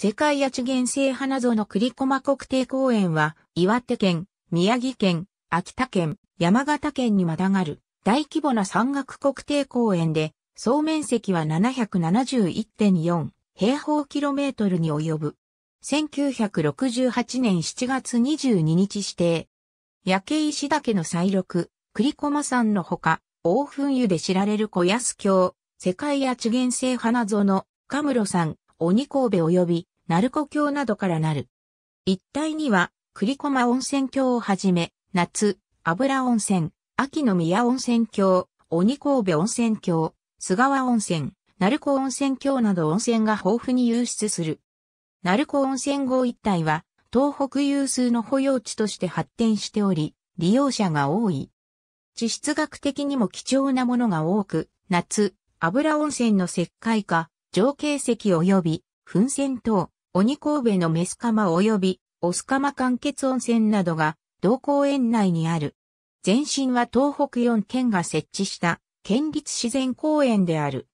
世界八原生花園栗駒国定公園は、岩手県、宮城県、秋田県、山形県にまたがる大規模な山岳国定公園で、総面積は771.4平方キロメートルに及ぶ。1968年7月22日指定。焼け石岳の再録、栗駒山のほか、大噴湯で知られる小安京、世界八地原性花園、カムロさん、鬼神戸及び鳴子峡などからなる。一帯には、栗駒温泉郷をはじめ、夏、油温泉、秋の宮温泉郷、鬼神戸温泉郷、菅川温泉、鳴子温泉郷など温泉が豊富に湧出する。鳴子温泉郷一帯は、東北有数の保養地として発展しており、利用者が多い。地質学的にも貴重なものが多く、夏、油温泉の石灰化、上形石及び、噴泉等、鬼神戸のメス釜及び、オス釜間欠温泉などが、同公園内にある。前身は東北4県が設置した、県立自然公園である。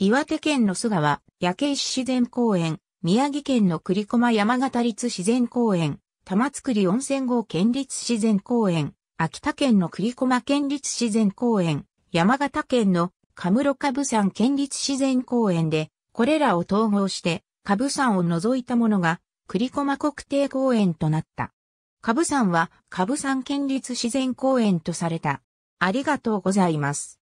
岩手県の菅は、焼け石自然公園、宮城県の栗駒山形立自然公園、玉造温泉郷県立自然公園、秋田県の栗駒県立自然公園、山形県のカムロカブ山県立自然公園で、これらを統合して、カブ山を除いたものが、栗駒国定公園となった。カブ山は、カブ山県立自然公園とされた。ありがとうございます。